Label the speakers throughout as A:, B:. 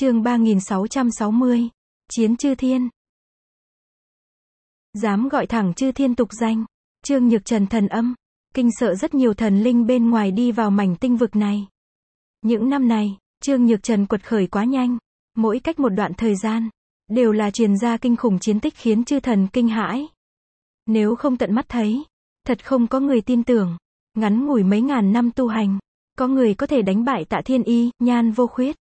A: Chương 3660. Chiến chư thiên. Dám gọi thẳng chư thiên tục danh. Trương Nhược Trần thần âm. Kinh sợ rất nhiều thần linh bên ngoài đi vào mảnh tinh vực này. Những năm này, Trương Nhược Trần quật khởi quá nhanh. Mỗi cách một đoạn thời gian, đều là truyền ra kinh khủng chiến tích khiến chư thần kinh hãi. Nếu không tận mắt thấy, thật không có người tin tưởng. Ngắn ngủi mấy ngàn năm tu hành, có người có thể đánh bại tạ thiên y, nhan vô khuyết.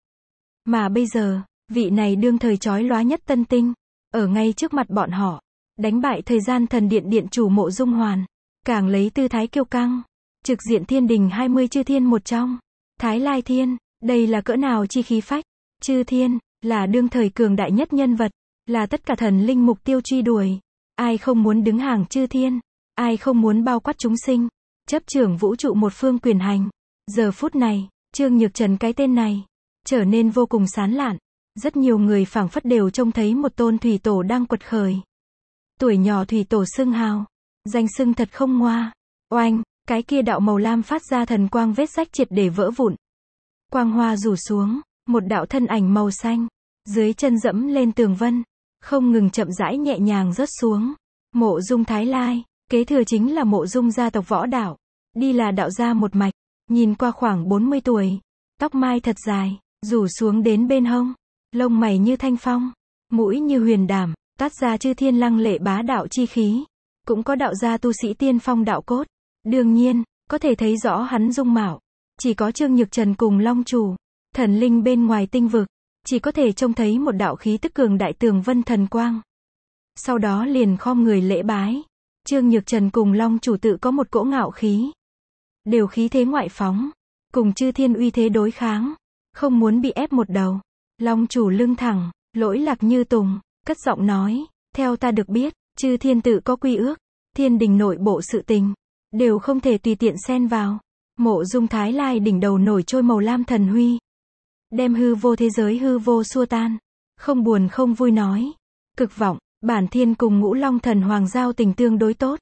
A: Mà bây giờ, vị này đương thời chói lóa nhất tân tinh, ở ngay trước mặt bọn họ, đánh bại thời gian thần điện điện chủ mộ dung hoàn, càng lấy tư thái kiêu căng, trực diện thiên đình 20 chư thiên một trong, thái lai thiên, đây là cỡ nào chi khí phách, chư thiên, là đương thời cường đại nhất nhân vật, là tất cả thần linh mục tiêu truy đuổi, ai không muốn đứng hàng chư thiên, ai không muốn bao quát chúng sinh, chấp trưởng vũ trụ một phương quyền hành, giờ phút này, trương nhược trần cái tên này, trở nên vô cùng sán lạn. Rất nhiều người phảng phất đều trông thấy một tôn thủy tổ đang quật khởi. Tuổi nhỏ thủy tổ xưng hào, danh xưng thật không ngoa. Oanh, cái kia đạo màu lam phát ra thần quang vết rách triệt để vỡ vụn. Quang hoa rủ xuống, một đạo thân ảnh màu xanh, dưới chân dẫm lên tường vân, không ngừng chậm rãi nhẹ nhàng rớt xuống. Mộ Dung Thái Lai, kế thừa chính là Mộ Dung gia tộc võ đạo, đi là đạo gia một mạch, nhìn qua khoảng 40 tuổi, tóc mai thật dài, rủ xuống đến bên hông, lông mày như thanh phong, mũi như huyền đàm, toát ra chư thiên lăng lệ bá đạo chi khí. Cũng có đạo gia tu sĩ tiên phong đạo cốt. Đương nhiên, có thể thấy rõ hắn dung mạo. Chỉ có Trương Nhược Trần cùng Long Chủ, thần linh bên ngoài tinh vực, chỉ có thể trông thấy một đạo khí tức cường đại tường vân thần quang. Sau đó liền khom người lễ bái. Trương Nhược Trần cùng Long Chủ tự có một cỗ ngạo khí. Đều khí thế ngoại phóng, cùng chư thiên uy thế đối kháng. Không muốn bị ép một đầu. Long chủ lưng thẳng, lỗi lạc như tùng, cất giọng nói, theo ta được biết, chư thiên tự có quy ước, thiên đình nội bộ sự tình, đều không thể tùy tiện xen vào. Mộ dung thái lai đỉnh đầu nổi trôi màu lam thần huy. Đem hư vô thế giới hư vô xua tan. Không buồn không vui nói. Cực vọng, bản thiên cùng ngũ long thần hoàng giao tình tương đối tốt.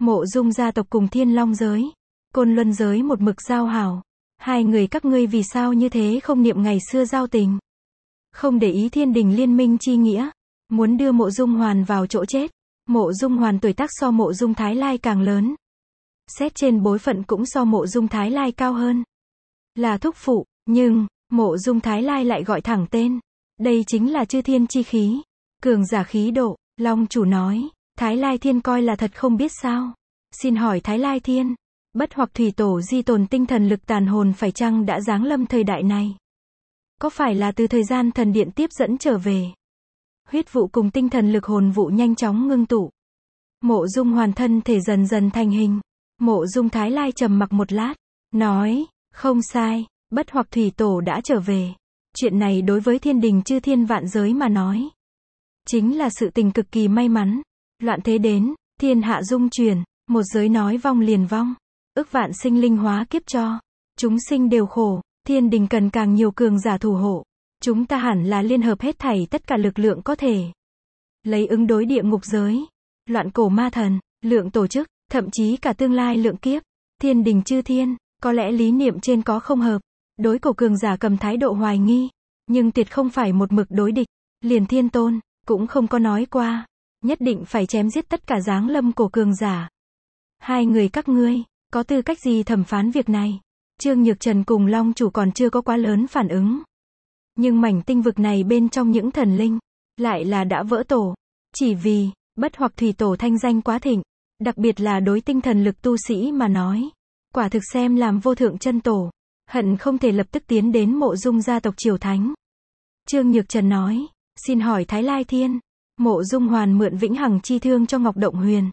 A: Mộ dung gia tộc cùng thiên long giới. Côn luân giới một mực giao hảo. Hai người các ngươi vì sao như thế không niệm ngày xưa giao tình? Không để ý thiên đình liên minh chi nghĩa, muốn đưa mộ dung hoàn vào chỗ chết. Mộ dung hoàn tuổi tác so mộ dung thái lai càng lớn. Xét trên bối phận cũng so mộ dung thái lai cao hơn. Là thúc phụ, nhưng, mộ dung thái lai lại gọi thẳng tên. Đây chính là chư thiên chi khí. Cường giả khí độ, Long chủ nói, Thái Lai Thiên coi là thật không biết sao. Xin hỏi Thái Lai Thiên, Bất hoặc thủy tổ di tồn tinh thần lực tàn hồn phải chăng đã giáng lâm thời đại này? Có phải là từ thời gian thần điện tiếp dẫn trở về? Huyết vụ cùng tinh thần lực hồn vụ nhanh chóng ngưng tụ. Mộ dung hoàn thân thể dần dần thành hình. Mộ dung thái lai trầm mặc một lát. Nói, không sai, bất hoặc thủy tổ đã trở về. Chuyện này đối với thiên đình chư thiên vạn giới mà nói. Chính là sự tình cực kỳ may mắn. Loạn thế đến, thiên hạ dung truyền, một giới nói vong liền vong ức vạn sinh linh hóa kiếp cho. Chúng sinh đều khổ, thiên đình cần càng nhiều cường giả thủ hộ. Chúng ta hẳn là liên hợp hết thảy tất cả lực lượng có thể. Lấy ứng đối địa ngục giới, loạn cổ ma thần, lượng tổ chức, thậm chí cả tương lai lượng kiếp. Thiên đình chư thiên, có lẽ lý niệm trên có không hợp. Đối cổ cường giả cầm thái độ hoài nghi, nhưng tuyệt không phải một mực đối địch. Liền thiên tôn, cũng không có nói qua. Nhất định phải chém giết tất cả dáng lâm cổ cường giả. Hai người các ngươi có tư cách gì thẩm phán việc này. Trương Nhược Trần cùng Long chủ còn chưa có quá lớn phản ứng. Nhưng mảnh tinh vực này bên trong những thần linh, lại là đã vỡ tổ. Chỉ vì, bất hoặc thủy tổ thanh danh quá thịnh, đặc biệt là đối tinh thần lực tu sĩ mà nói. Quả thực xem làm vô thượng chân tổ, hận không thể lập tức tiến đến mộ dung gia tộc triều thánh. Trương Nhược Trần nói, xin hỏi Thái Lai Thiên, mộ dung hoàn mượn vĩnh hằng chi thương cho Ngọc Động Huyền.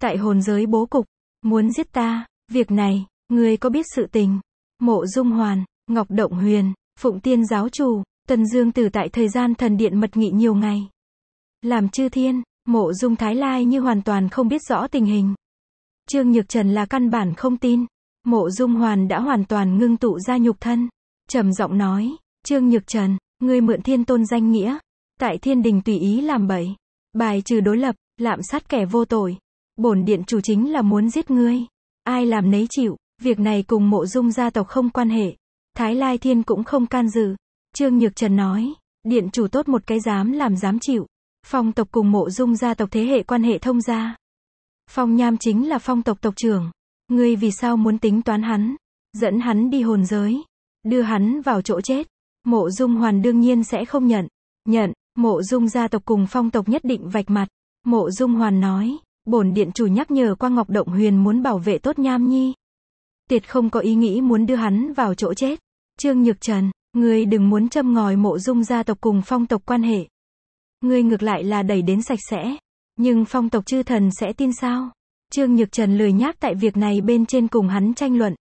A: Tại hồn giới bố cục, muốn giết ta, Việc này, người có biết sự tình? Mộ Dung Hoàn, Ngọc Động Huyền, Phụng Tiên Giáo Chủ, Tần Dương Tử tại thời gian thần điện mật nghị nhiều ngày. Làm chư thiên, mộ Dung Thái Lai như hoàn toàn không biết rõ tình hình. Trương Nhược Trần là căn bản không tin. Mộ Dung Hoàn đã hoàn toàn ngưng tụ ra nhục thân. trầm giọng nói, Trương Nhược Trần, ngươi mượn thiên tôn danh nghĩa. Tại thiên đình tùy ý làm bậy. Bài trừ đối lập, lạm sát kẻ vô tội. Bổn điện chủ chính là muốn giết ngươi. Ai làm nấy chịu, việc này cùng mộ dung gia tộc không quan hệ. Thái Lai Thiên cũng không can dự. Trương Nhược Trần nói, điện chủ tốt một cái dám làm dám chịu. Phong tộc cùng mộ dung gia tộc thế hệ quan hệ thông gia. Phong Nham chính là phong tộc tộc trưởng. Ngươi vì sao muốn tính toán hắn? Dẫn hắn đi hồn giới. Đưa hắn vào chỗ chết. Mộ dung hoàn đương nhiên sẽ không nhận. Nhận, mộ dung gia tộc cùng phong tộc nhất định vạch mặt. Mộ dung hoàn nói, Bổn điện chủ nhắc nhở quang Ngọc Động Huyền muốn bảo vệ tốt Nham Nhi. Tiệt không có ý nghĩ muốn đưa hắn vào chỗ chết. Trương Nhược Trần, ngươi đừng muốn châm ngòi mộ dung gia tộc cùng phong tộc quan hệ. Ngươi ngược lại là đẩy đến sạch sẽ. Nhưng phong tộc chư thần sẽ tin sao? Trương Nhược Trần lười nhác tại việc này bên trên cùng hắn tranh luận.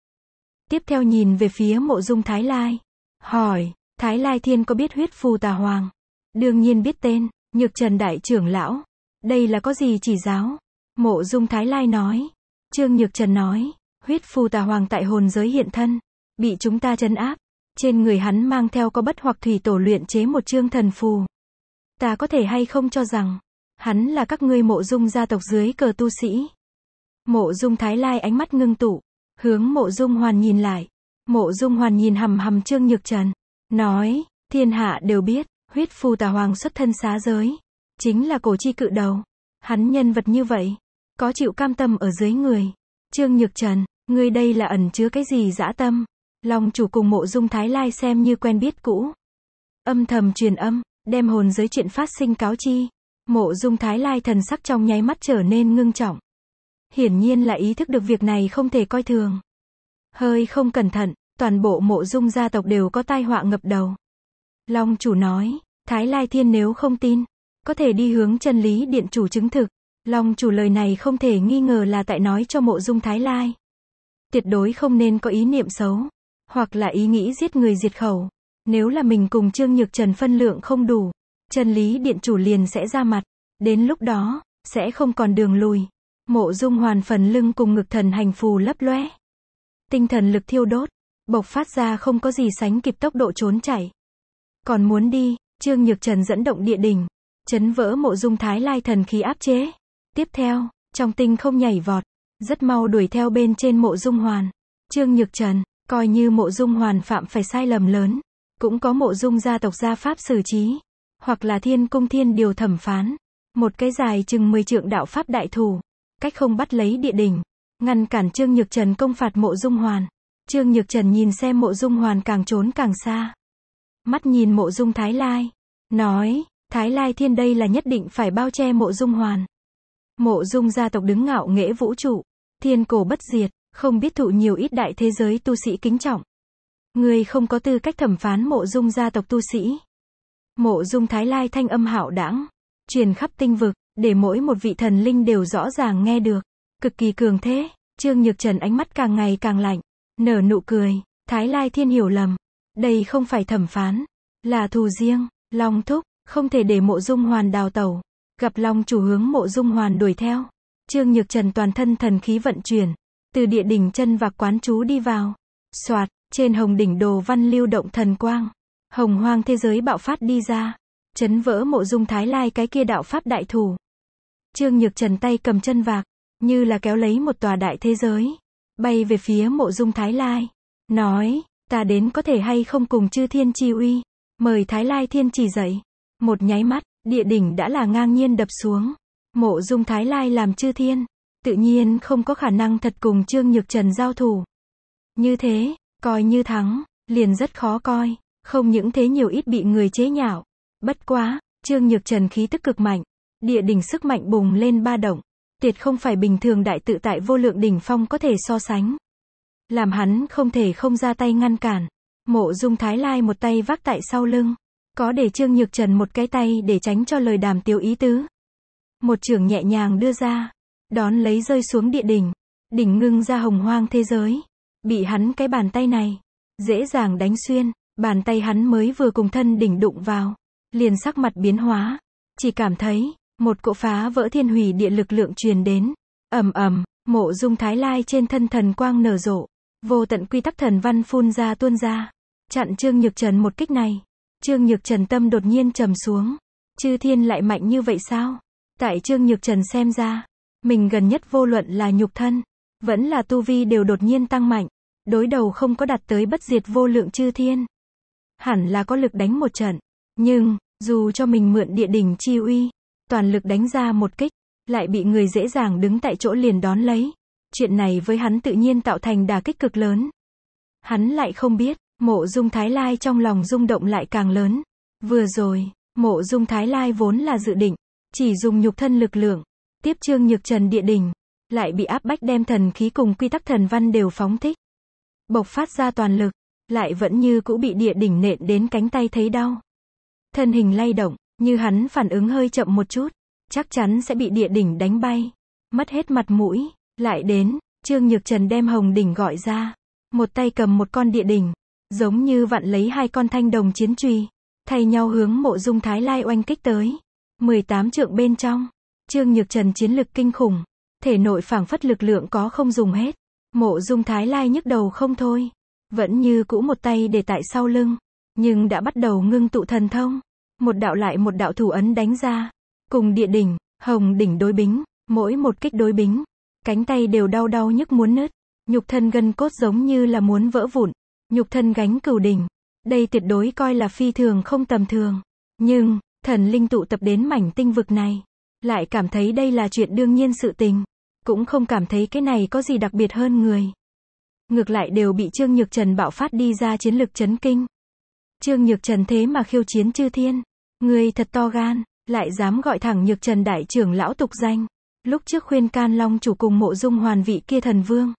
A: Tiếp theo nhìn về phía mộ dung Thái Lai. Hỏi, Thái Lai Thiên có biết huyết phù tà hoàng? Đương nhiên biết tên, Nhược Trần Đại trưởng lão. Đây là có gì chỉ giáo? Mộ dung Thái Lai nói. Trương Nhược Trần nói. Huyết phù tà hoàng tại hồn giới hiện thân. Bị chúng ta chân áp. Trên người hắn mang theo có bất hoặc thủy tổ luyện chế một trương thần phù. Ta có thể hay không cho rằng. Hắn là các ngươi mộ dung gia tộc dưới cờ tu sĩ. Mộ dung Thái Lai ánh mắt ngưng tụ. Hướng mộ dung hoàn nhìn lại. Mộ dung hoàn nhìn hầm hầm Trương Nhược Trần. Nói, thiên hạ đều biết, huyết phù tà hoàng xuất thân xá giới. Chính là cổ chi cự đầu. Hắn nhân vật như vậy, có chịu cam tâm ở dưới người. Trương Nhược Trần, người đây là ẩn chứa cái gì dã tâm? Long chủ cùng mộ dung thái lai xem như quen biết cũ. Âm thầm truyền âm, đem hồn giới chuyện phát sinh cáo chi. Mộ dung thái lai thần sắc trong nháy mắt trở nên ngưng trọng. Hiển nhiên là ý thức được việc này không thể coi thường. Hơi không cẩn thận, toàn bộ mộ dung gia tộc đều có tai họa ngập đầu. Long chủ nói, Thái Lai Thiên nếu không tin, có thể đi hướng chân lý điện chủ chứng thực. Long chủ lời này không thể nghi ngờ là tại nói cho mộ dung thái lai. Tuyệt đối không nên có ý niệm xấu, hoặc là ý nghĩ giết người diệt khẩu. Nếu là mình cùng Trương Nhược Trần phân lượng không đủ, chân lý điện chủ liền sẽ ra mặt. Đến lúc đó, sẽ không còn đường lùi. Mộ dung hoàn phần lưng cùng ngực thần hành phù lấp loe. Tinh thần lực thiêu đốt, bộc phát ra không có gì sánh kịp tốc độ trốn chạy. Còn muốn đi, Trương Nhược Trần dẫn động địa đỉnh, Chấn vỡ mộ dung thái lai thần khí áp chế. Tiếp theo, trong tinh không nhảy vọt, rất mau đuổi theo bên trên mộ dung hoàn. Trương Nhược Trần, coi như mộ dung hoàn phạm phải sai lầm lớn. Cũng có mộ dung gia tộc gia pháp xử trí. Hoặc là thiên cung thiên điều thẩm phán. Một cái dài chừng 10 trượng đạo pháp đại thủ. Cách không bắt lấy địa đỉnh. Ngăn cản Trương Nhược Trần công phạt mộ dung hoàn. Trương Nhược Trần nhìn xem mộ dung hoàn càng trốn càng xa. Mắt nhìn mộ dung thái lai. Nói, Thái Lai Thiên đây là nhất định phải bao che mộ dung hoàn. Mộ dung gia tộc đứng ngạo nghễ vũ trụ, thiên cổ bất diệt, không biết thụ nhiều ít đại thế giới tu sĩ kính trọng. Người không có tư cách thẩm phán mộ dung gia tộc tu sĩ. Mộ dung Thái Lai thanh âm hạo đãng, truyền khắp tinh vực, để mỗi một vị thần linh đều rõ ràng nghe được. Cực kỳ cường thế, Trương Nhược Trần ánh mắt càng ngày càng lạnh, nở nụ cười, Thái Lai Thiên hiểu lầm. Đây không phải thẩm phán, là thù riêng, long thúc, không thể để mộ dung hoàn đào tẩu. Gặp long chủ hướng mộ dung hoàn đuổi theo. Trương Nhược Trần toàn thân thần khí vận chuyển. Từ địa đỉnh chân và quán chú đi vào. Xoạt, trên hồng đỉnh đồ văn lưu động thần quang. Hồng hoang thế giới bạo phát đi ra. Chấn vỡ mộ dung thái lai cái kia đạo pháp đại thủ. Trương Nhược Trần tay cầm chân vạc, như là kéo lấy một tòa đại thế giới, bay về phía mộ dung Thái Lai. Nói, ta đến có thể hay không cùng chư thiên chi uy, mời Thái Lai thiên chỉ dậy. Một nháy mắt, địa đỉnh đã là ngang nhiên đập xuống. Mộ dung Thái Lai làm chư thiên. Tự nhiên không có khả năng thật cùng Trương Nhược Trần giao thủ. Như thế, coi như thắng, liền rất khó coi. Không những thế nhiều ít bị người chế nhạo. Bất quá, Trương Nhược Trần khí tức cực mạnh. Địa đỉnh sức mạnh bùng lên ba động. Tuyệt không phải bình thường đại tự tại vô lượng đỉnh phong có thể so sánh. Làm hắn không thể không ra tay ngăn cản. Mộ dung Thái Lai một tay vác tại sau lưng, có để Trương Nhược Trần một cái tay để tránh cho lời đàm tiếu ý tứ. Một trưởng nhẹ nhàng đưa ra, đón lấy rơi xuống địa đỉnh, đỉnh ngưng ra hồng hoang thế giới. Bị hắn cái bàn tay này, dễ dàng đánh xuyên, bàn tay hắn mới vừa cùng thân đỉnh đụng vào, liền sắc mặt biến hóa, chỉ cảm thấy, một cỗ phá vỡ thiên hủy địa lực lượng truyền đến, ầm ầm, mộ dung thái lai trên thân thần quang nở rộ, vô tận quy tắc thần văn phun ra tuôn ra, chặn Trương Nhược Trần một kích này. Trương Nhược Trần tâm đột nhiên trầm xuống. Chư thiên lại mạnh như vậy sao? Tại Trương Nhược Trần xem ra, mình gần nhất vô luận là nhục thân, vẫn là tu vi đều đột nhiên tăng mạnh. Đối đầu không có đạt tới bất diệt vô lượng chư thiên. Hẳn là có lực đánh một trận. Nhưng, dù cho mình mượn địa đỉnh chi uy, toàn lực đánh ra một kích, lại bị người dễ dàng đứng tại chỗ liền đón lấy. Chuyện này với hắn tự nhiên tạo thành đà kích cực lớn. Hắn lại không biết, Mộ dung Thái Lai trong lòng rung động lại càng lớn. Vừa rồi, mộ dung Thái Lai vốn là dự định, chỉ dùng nhục thân lực lượng, tiếp trương nhược trần địa đình, lại bị áp bách đem thần khí cùng quy tắc thần văn đều phóng thích. Bộc phát ra toàn lực, lại vẫn như cũ bị địa đỉnh nện đến cánh tay thấy đau. Thân hình lay động, như hắn phản ứng hơi chậm một chút, chắc chắn sẽ bị địa đỉnh đánh bay. Mất hết mặt mũi, lại đến, Trương Nhược Trần đem Hồng Đỉnh gọi ra. Một tay cầm một con địa đỉnh, Giống như vặn lấy hai con thanh đồng chiến truy, thay nhau hướng mộ dung thái lai oanh kích tới. 18 trượng bên trong, Trương Nhược Trần chiến lực kinh khủng, thể nội phảng phất lực lượng có không dùng hết. Mộ dung thái lai nhức đầu không thôi, vẫn như cũ một tay để tại sau lưng, nhưng đã bắt đầu ngưng tụ thần thông. Một đạo lại một đạo thủ ấn đánh ra, cùng địa đỉnh, hồng đỉnh đối bính, mỗi một kích đối bính, cánh tay đều đau đau nhức muốn nứt, nhục thân gân cốt giống như là muốn vỡ vụn, nhục thân gánh cửu đỉnh. Đây tuyệt đối coi là phi thường không tầm thường. Nhưng, thần linh tụ tập đến mảnh tinh vực này, lại cảm thấy đây là chuyện đương nhiên sự tình, cũng không cảm thấy cái này có gì đặc biệt hơn người. Ngược lại đều bị Trương Nhược Trần bạo phát đi ra chiến lực chấn kinh. Trương Nhược Trần thế mà khiêu chiến chư thiên, người thật to gan, lại dám gọi thẳng Nhược Trần đại trưởng lão tục danh. Lúc trước khuyên can long chủ cùng mộ dung hoàn vị kia thần vương.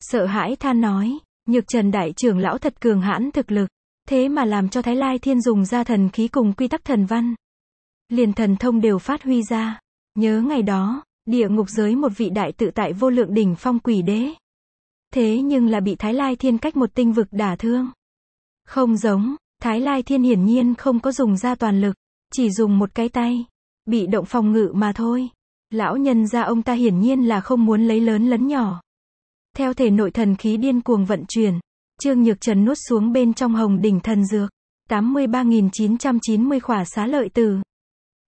A: Sợ hãi than nói, Nhược Trần đại trưởng lão thật cường hãn thực lực, thế mà làm cho Thái Lai Thiên dùng ra thần khí cùng quy tắc thần văn. Liền thần thông đều phát huy ra. Nhớ ngày đó, địa ngục giới một vị đại tự tại vô lượng đỉnh phong quỷ đế. Thế nhưng là bị Thái Lai Thiên cách một tinh vực đả thương. Không giống, Thái Lai Thiên hiển nhiên không có dùng ra toàn lực, chỉ dùng một cái tay, bị động phòng ngự mà thôi. Lão nhân gia ông ta hiển nhiên là không muốn lấy lớn lấn nhỏ. Theo thể nội thần khí điên cuồng vận chuyển, Trương Nhược Trần nuốt xuống bên trong hồng đỉnh thần dược, 83.990 khỏa xá lợi tử,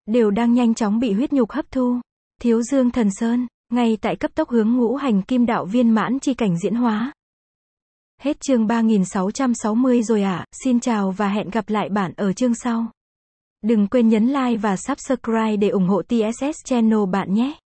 A: đều đang nhanh chóng bị huyết nhục hấp thu. Thiếu Dương Thần Sơn, ngay tại cấp tốc hướng ngũ hành kim đạo viên mãn chi cảnh diễn hóa. Hết chương 3660 rồi ạ, à, xin chào và hẹn gặp lại bạn ở chương sau. Đừng quên nhấn like và subscribe để ủng hộ TSS Channel bạn nhé.